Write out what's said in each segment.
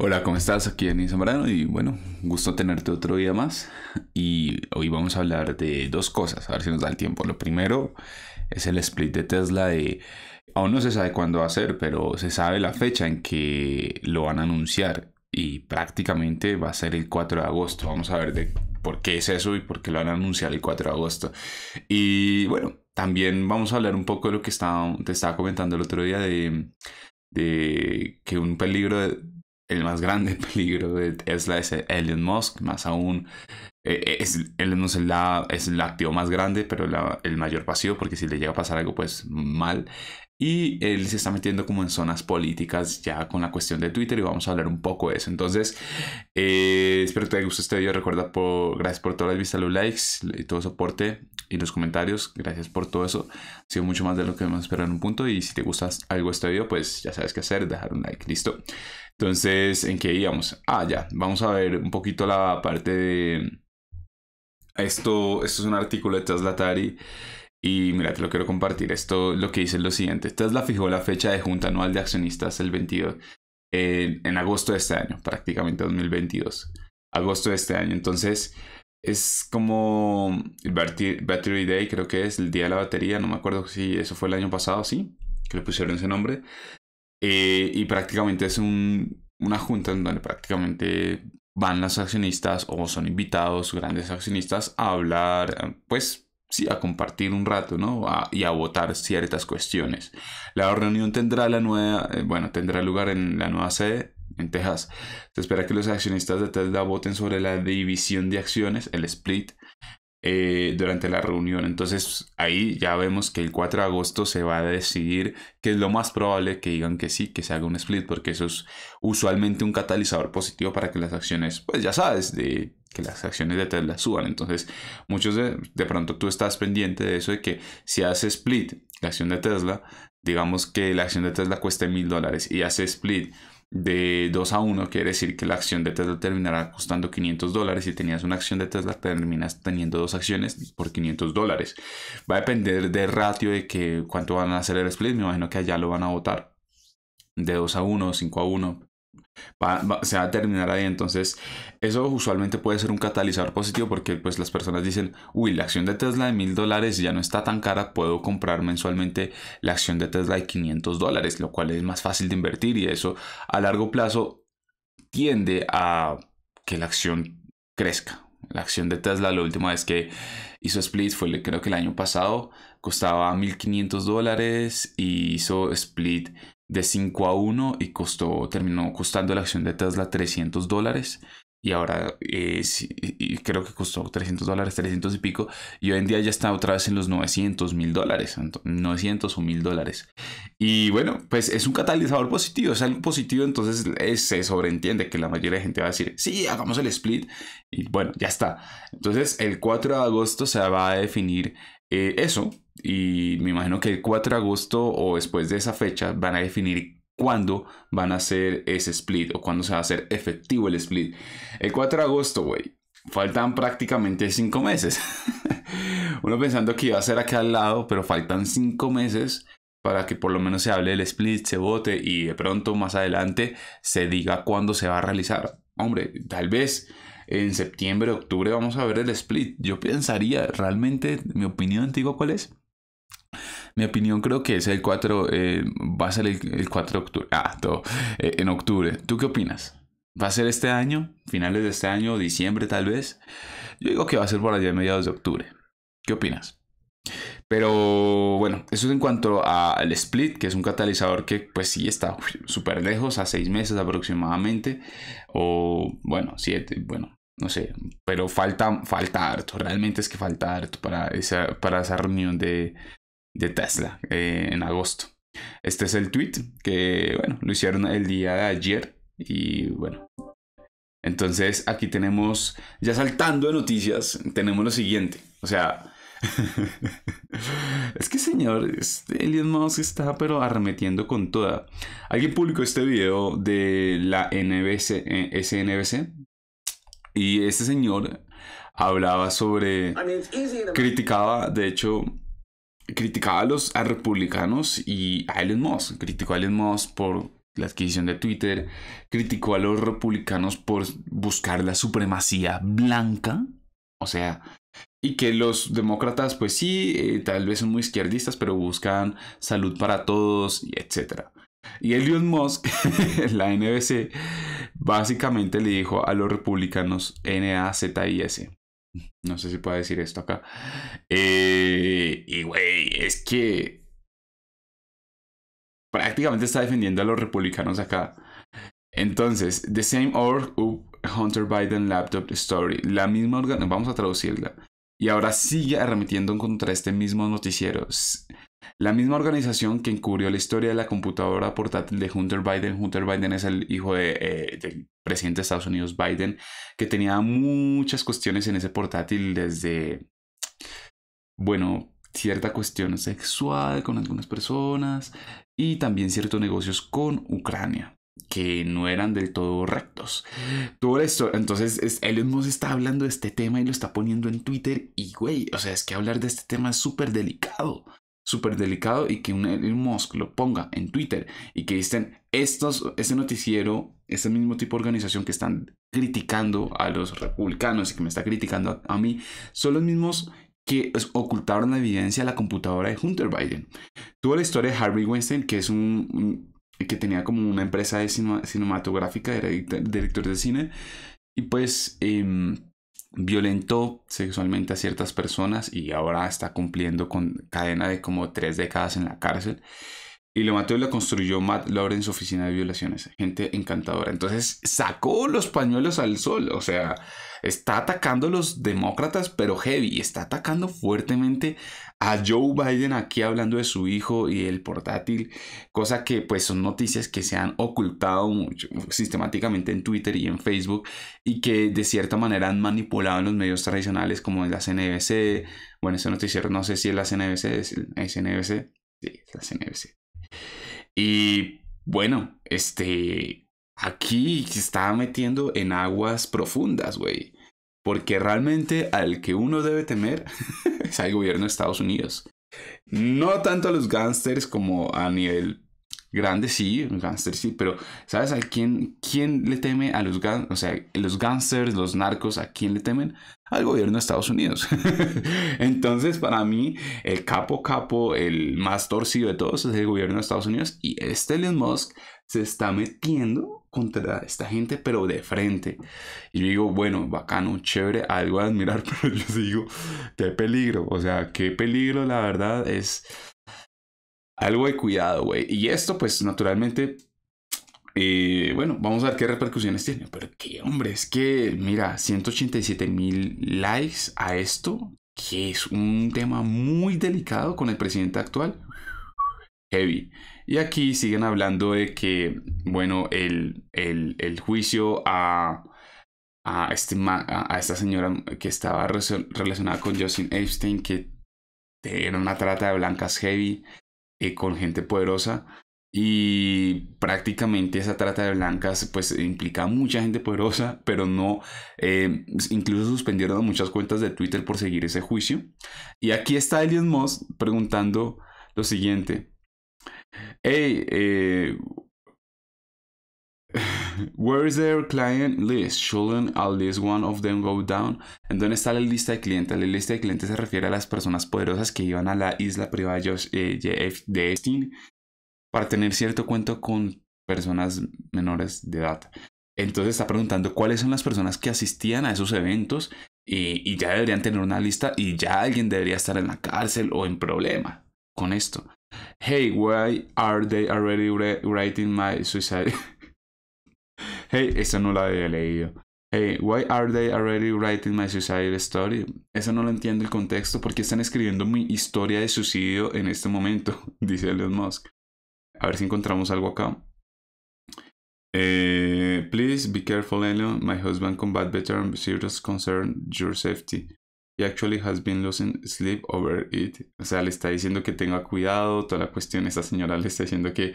Hola, ¿cómo estás? Aquí en Zambrano y bueno, gusto tenerte otro día más. Y hoy vamos a hablar de dos cosas, a ver si nos da el tiempo. Lo primero es el split de Tesla de... Aún no se sabe cuándo va a ser, pero se sabe la fecha en que lo van a anunciar y prácticamente va a ser el 4 de agosto. Vamos a ver de por qué es eso y por qué lo van a anunciar el 4 de agosto. Y bueno, también vamos a hablar un poco de lo que te estaba comentando el otro día de, de que un peligro de el más grande peligro de Tesla es Elon Musk, más aún eh, eh, es, Elon no es, la, es el activo más grande, pero el mayor pasivo porque si le llega a pasar algo pues mal, y él se está metiendo como en zonas políticas ya con la cuestión de Twitter y vamos a hablar un poco de eso. Entonces, eh, espero que te haya gustado este video. Recuerda, por, gracias por todas las vistas, los likes y todo el soporte y los comentarios. Gracias por todo eso. Ha sido mucho más de lo que hemos esperado en un punto y si te gusta algo este video, pues ya sabes qué hacer, dejar un like, listo. Entonces, ¿en qué íbamos? Ah, ya, vamos a ver un poquito la parte de... Esto, esto es un artículo de traslatari. Y mira, te lo quiero compartir. Esto lo que dice es lo siguiente. la fijó la fecha de Junta Anual de Accionistas el 22, eh, en agosto de este año, prácticamente 2022. Agosto de este año. Entonces, es como el Battery Day, creo que es el día de la batería. No me acuerdo si eso fue el año pasado, sí, que le pusieron ese nombre. Eh, y prácticamente es un, una junta en donde prácticamente van los accionistas o son invitados grandes accionistas a hablar, pues sí, a compartir un rato, ¿no? y a votar ciertas cuestiones. La reunión tendrá la nueva, eh, bueno, tendrá lugar en la nueva sede en Texas. Se espera que los accionistas de Tesla voten sobre la división de acciones, el split, eh, durante la reunión. Entonces ahí ya vemos que el 4 de agosto se va a decidir que es lo más probable que digan que sí, que se haga un split, porque eso es usualmente un catalizador positivo para que las acciones, pues ya sabes, de que las acciones de Tesla suban. Entonces, muchos de, de pronto tú estás pendiente de eso de que si hace split la acción de Tesla, digamos que la acción de Tesla cueste mil dólares y hace split de 2 a 1, quiere decir que la acción de Tesla terminará costando 500 dólares. Si tenías una acción de Tesla, terminas teniendo dos acciones por 500 dólares. Va a depender del ratio de que cuánto van a hacer el split. Me imagino que allá lo van a votar de 2 a 1, 5 a 1, se va a terminar ahí. Entonces, eso usualmente puede ser un catalizador positivo porque pues las personas dicen, uy, la acción de Tesla de mil dólares ya no está tan cara, puedo comprar mensualmente la acción de Tesla de 500 dólares, lo cual es más fácil de invertir y eso a largo plazo tiende a que la acción crezca. La acción de Tesla la última vez que hizo split fue creo que el año pasado, costaba 1.500 dólares y hizo split de 5 a 1 y costó, terminó costando la acción de Tesla 300 dólares. Y ahora eh, creo que costó 300 dólares, 300 y pico. Y hoy en día ya está otra vez en los 900 mil dólares, 900 o mil dólares. Y bueno, pues es un catalizador positivo, es algo positivo. Entonces se sobreentiende que la mayoría de gente va a decir, sí, hagamos el split. Y bueno, ya está. Entonces el 4 de agosto se va a definir eh, eso, y me imagino que el 4 de agosto o después de esa fecha van a definir cuándo van a hacer ese split o cuándo se va a hacer efectivo el split. El 4 de agosto, güey, faltan prácticamente 5 meses. Uno pensando que iba a ser aquí al lado, pero faltan 5 meses para que por lo menos se hable del split, se vote y de pronto más adelante se diga cuándo se va a realizar. Hombre, tal vez en septiembre, octubre vamos a ver el split. Yo pensaría, realmente, mi opinión, te cuál es mi opinión creo que es el 4, eh, va a ser el, 4 de octubre, ah, todo, eh, en octubre. ¿Tú qué opinas? ¿Va a ser este año? ¿Finales de este año? ¿Diciembre tal vez? Yo digo que va a ser por allá a mediados de octubre. ¿Qué opinas? Pero bueno, eso es en cuanto al split, que es un catalizador que pues sí está súper lejos, a seis meses aproximadamente, o bueno, siete, bueno, no sé, pero falta, falta harto, realmente es que falta harto para esa, para esa reunión de, de Tesla eh, en agosto. Este es el tweet que, bueno, lo hicieron el día de ayer y, bueno. Entonces, aquí tenemos, ya saltando de noticias, tenemos lo siguiente. O sea, es que señor, este Elon está pero arremetiendo con toda. Alguien publicó este video de la NBC, eh, SNBC y este señor hablaba sobre, criticaba de hecho criticaba a los republicanos y a Elon Musk. Criticó a Elon Musk por la adquisición de Twitter, criticó a los republicanos por buscar la supremacía blanca, o sea, y que los demócratas, pues sí, eh, tal vez son muy izquierdistas, pero buscan salud para todos, etc. Y Elon Musk, la NBC, básicamente le dijo a los republicanos NAZIS, no sé si puedo decir esto acá. Eh, y, güey, es que prácticamente está defendiendo a los republicanos acá. Entonces, the same org Hunter Biden laptop story. La misma organización. Vamos a traducirla. Y ahora sigue arremetiendo contra este mismo noticiero. La misma organización que encubrió la historia de la computadora portátil de Hunter Biden. Hunter Biden es el hijo eh, del presidente de Estados Unidos, Biden, que tenía muchas cuestiones en ese portátil desde, bueno, cierta cuestión sexual con algunas personas y también ciertos negocios con Ucrania que no eran del todo rectos. Todo esto, entonces es, Elon Musk está hablando de este tema y lo está poniendo en Twitter y güey, o sea, es que hablar de este tema es súper delicado súper delicado y que un Elon Musk lo ponga en Twitter y que estén estos, este noticiero, este mismo tipo de organización que están criticando a los republicanos y que me está criticando a, mí, son los mismos que ocultaron la evidencia a la computadora de Hunter Biden. Tuvo la historia de Harvey Weinstein, que es un, que tenía como una empresa de cinematográfica, era director de cine, y pues em, violentó sexualmente a ciertas personas y ahora está cumpliendo con cadena de como tres décadas en la cárcel. Y lo mató y lo construyó Matt Lauren en su oficina de violaciones. Gente encantadora. Entonces sacó los pañuelos al sol. O sea, está atacando a los demócratas, pero heavy. Está atacando fuertemente a Joe Biden aquí hablando de su hijo y el portátil. Cosa que pues son noticias que se han ocultado mucho, sistemáticamente en Twitter y en Facebook. Y que de cierta manera han manipulado en los medios tradicionales como en la CNBC. Bueno, ese noticiero no sé si es la CNBC, es, la CNBC. Sí, es la CNBC. Y bueno, este, aquí se está metiendo en aguas profundas, güey. Porque realmente al que uno debe temer es al gobierno de Estados Unidos. No tanto a los gángsters como a nivel Grande sí, gánster sí, pero ¿sabes a quién, quién le teme a los, o sea, los gángsters, los narcos, a quién le temen? Al gobierno de Estados Unidos. Entonces, para mí, el capo capo, el más torcido de todos es el gobierno de Estados Unidos y este Elon Musk se está metiendo contra esta gente, pero de frente. Y digo, bueno, bacano, chévere, algo a admirar, pero yo digo, qué peligro, o sea, qué peligro, la verdad, es algo de cuidado, güey. Y esto, pues, naturalmente, eh, bueno, vamos a ver qué repercusiones tiene. Pero qué hombre, es que, mira, 187 mil likes a esto, que es un tema muy delicado con el presidente actual. Heavy. Y aquí siguen hablando de que, bueno, el, juicio este a, a esta señora que estaba relacionada con Justin Epstein, que era una trata de blancas heavy, eh, con gente poderosa. Y prácticamente esa trata de blancas pues implica mucha gente poderosa, pero no, eh, incluso suspendieron muchas cuentas de Twitter por seguir ese juicio. Y aquí está Elon Moss preguntando lo siguiente. Hey, eh, Where is their client list? Shouldn't at least one of them go down? dónde está la lista de clientes? La lista de clientes se refiere a las personas poderosas que iban a la isla privada eh, de Epstein para tener cierto cuento con personas menores de edad. Entonces está preguntando cuáles son las personas que asistían a esos eventos y, eh, y ya deberían tener una lista y ya alguien debería estar en la cárcel o en problema con esto. Hey, why are they already writing my suicide? Hey, esa no la había leído. Hey, why are they already writing my suicide story? Eso no lo entiendo el contexto. ¿Por qué están escribiendo mi historia de suicidio en este momento? Dice Elon Musk. A ver si encontramos algo acá. Eh, please be careful, Elon. My husband combat veteran serious concern your safety. He actually has been losing sleep over it. O sea, le está diciendo que tenga cuidado. Toda la cuestión, esta señora le está diciendo que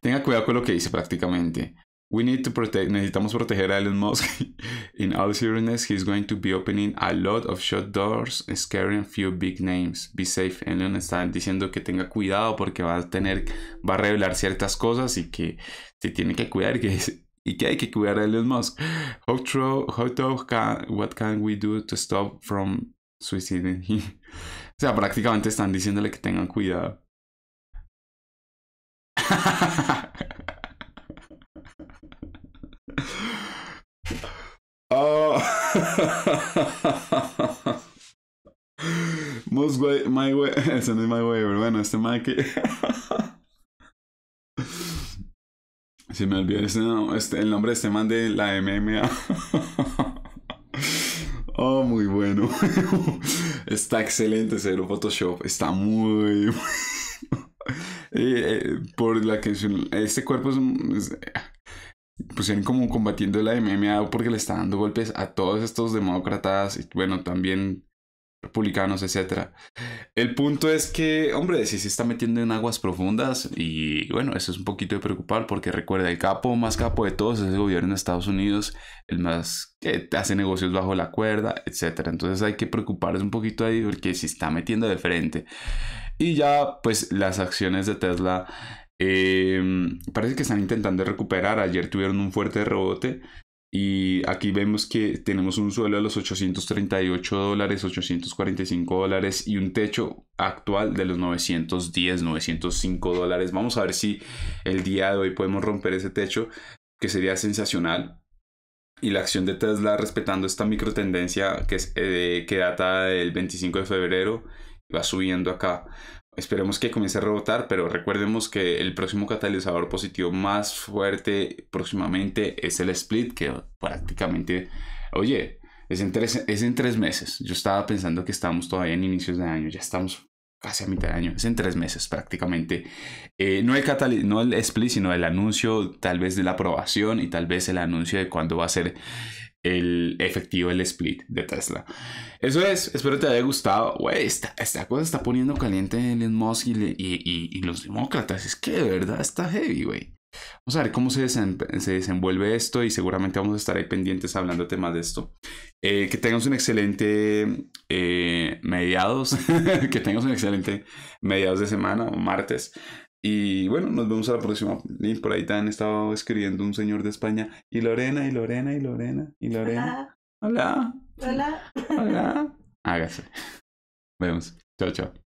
tenga cuidado con lo que dice prácticamente. We need to protect, necesitamos proteger a Elon Musk. In all seriousness, is going to be opening a lot of shut doors, scaring few big names. Be safe. Elon está diciendo que tenga cuidado porque va a tener, va a revelar ciertas cosas y que se tiene que cuidar y que, hay que cuidar a Elon Musk. How how what can we do to stop from suiciding O sea, prácticamente están diciéndole que tengan cuidado. Oh. Most way, my way. Ese no es my way, pero bueno, este Mike. Si me olvidé este, el nombre de este man de la MMA. Oh, muy bueno. Está excelente ese Photoshop. Está muy. Eh, eh, por la que este cuerpo es, es pusieron pues, como combatiendo la MMA porque le está dando golpes a todos estos demócratas y bueno, también republicanos, etc. El punto es que, hombre, si se está metiendo en aguas profundas y bueno, eso es un poquito de preocupar porque recuerda, el capo más capo de todos es el gobierno de Estados Unidos, el más que hace negocios bajo la cuerda, etc. Entonces hay que preocuparse un poquito ahí porque se está metiendo de frente. Y ya, pues las acciones de Tesla Em, parece que están intentando recuperar. Ayer tuvieron un fuerte rebote. Y aquí vemos que tenemos un suelo de los 838 dólares, 845 dólares y un techo actual de los 910, 905 dólares. Vamos a ver si el día de hoy podemos romper ese techo, que sería sensacional. Y la acción de Tesla respetando esta micro que, eh, que data del 25 de febrero va subiendo acá. Esperemos que comience a rebotar, pero recordemos que el próximo catalizador positivo más fuerte próximamente es el split, que prácticamente, oye, es en tres, es en tres meses. Yo estaba pensando que estamos todavía en inicios de año, ya estamos casi a mitad de año, es en tres meses prácticamente. Eh, no, el no el split, sino el anuncio tal vez de la aprobación y tal vez el anuncio de cuándo va a ser el efectivo, el split de Tesla. Eso es, espero te haya gustado. Wey, esta, esta, cosa está poniendo caliente Elon Musk y, y, y, los demócratas. Es que de verdad está heavy, güey. Vamos a ver cómo se, se, desenvuelve esto y seguramente vamos a estar ahí pendientes hablándote temas de esto. Eh, que tengas un excelente eh, mediados, que tengas un excelente mediados de semana o martes. Y bueno, nos vemos a la próxima. por ahí también estaba escribiendo un señor de España. Y Lorena, y Lorena, y Lorena, y Lorena. Hola. Hola. Hola. Hola. Hágase. Vemos. Chao, chao.